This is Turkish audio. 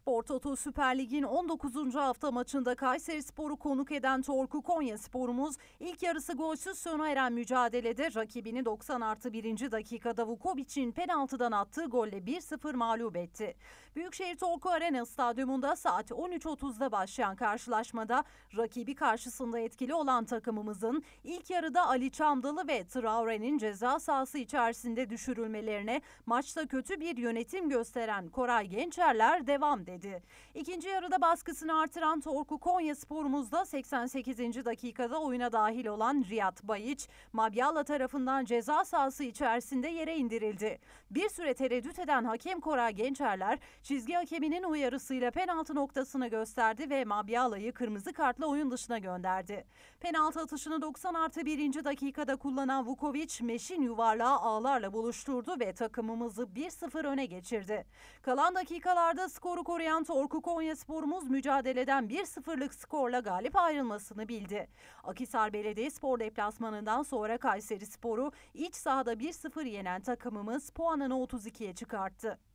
Spor Toto Süper Lig'in 19. hafta maçında Kayseri Spor'u konuk eden Torku Konya Spor'umuz ilk yarısı golsüz sona eren mücadelede rakibini 90 artı 1. dakikada Vukovic'in penaltıdan attığı golle 1-0 mağlup etti. Büyükşehir Torku Arena Stadyumunda saat 13.30'da başlayan karşılaşmada rakibi karşısında etkili olan takımımızın ilk yarıda Ali Çamdalı ve Traore'nin ceza sahası içerisinde düşürülmelerine maçta kötü bir yönetim gösteren Koray Gençerler devam dedi. İkinci yarıda baskısını artıran Torku Konya sporumuzda 88. dakikada oyuna dahil olan Riyad Bayiç, Mabyala tarafından ceza sahası içerisinde yere indirildi. Bir süre tereddüt eden hakem Koray Gençerler çizgi hakeminin uyarısıyla penaltı noktasını gösterdi ve Mabyala'yı kırmızı kartla oyun dışına gönderdi. Penaltı atışını 90 artı 1. dakikada kullanan Vukovic, Meş'in yuvarlağı ağlarla buluşturdu ve takımımızı 1-0 öne geçirdi. Kalan dakikalarda skoru koruyan Torku Konya sporumuz mücadeleden 1-0'lık skorla galip ayrılmasını bildi. Akisar Belediyespor deplasmanından sonra Kayseri Sporu iç sahada 1-0 yenen takımımız puanını 32'ye çıkarttı.